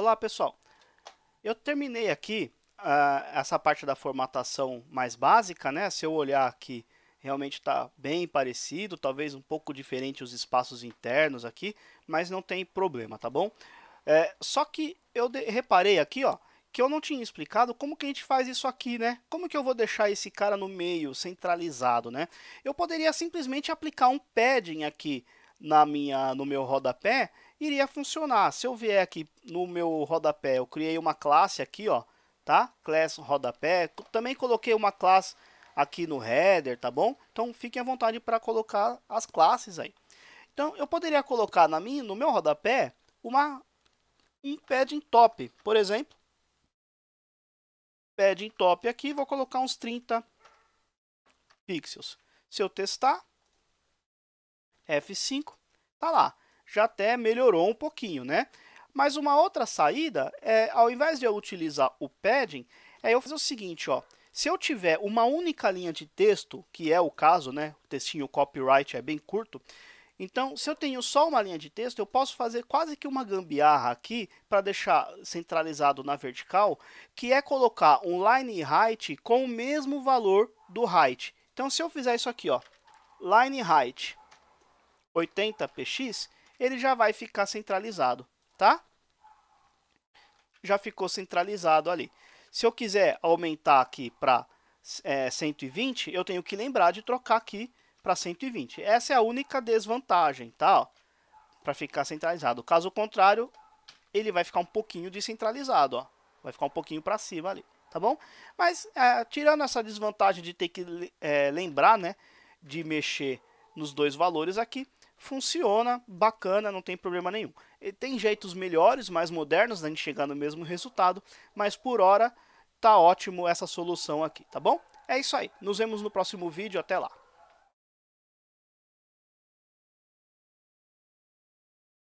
Olá pessoal, eu terminei aqui uh, essa parte da formatação mais básica, né? Se eu olhar aqui, realmente está bem parecido, talvez um pouco diferente os espaços internos aqui, mas não tem problema, tá bom? É, só que eu reparei aqui, ó, que eu não tinha explicado como que a gente faz isso aqui, né? Como que eu vou deixar esse cara no meio, centralizado, né? Eu poderia simplesmente aplicar um padding aqui na minha, no meu rodapé iria funcionar. Se eu vier aqui no meu rodapé, eu criei uma classe aqui, ó, tá? Class rodapé. Também coloquei uma classe aqui no header, tá bom? Então fiquem à vontade para colocar as classes aí. Então eu poderia colocar na minha, no meu rodapé uma um padding top, por exemplo. Padding top aqui, vou colocar uns 30 pixels. Se eu testar F5, tá lá já até melhorou um pouquinho, né? Mas uma outra saída é, ao invés de eu utilizar o padding, é eu fazer o seguinte, ó. Se eu tiver uma única linha de texto, que é o caso, né? O textinho copyright é bem curto. Então, se eu tenho só uma linha de texto, eu posso fazer quase que uma gambiarra aqui para deixar centralizado na vertical, que é colocar um line height com o mesmo valor do height. Então, se eu fizer isso aqui, ó, line height 80px, ele já vai ficar centralizado, tá? Já ficou centralizado ali. Se eu quiser aumentar aqui para é, 120, eu tenho que lembrar de trocar aqui para 120. Essa é a única desvantagem, tá? Para ficar centralizado. Caso contrário, ele vai ficar um pouquinho descentralizado, ó. Vai ficar um pouquinho para cima ali, tá bom? Mas é, tirando essa desvantagem de ter que é, lembrar, né, de mexer nos dois valores aqui, funciona bacana, não tem problema nenhum. E tem jeitos melhores, mais modernos, da gente chegar no mesmo resultado, mas por hora tá ótimo essa solução aqui, tá bom? É isso aí, nos vemos no próximo vídeo, até lá!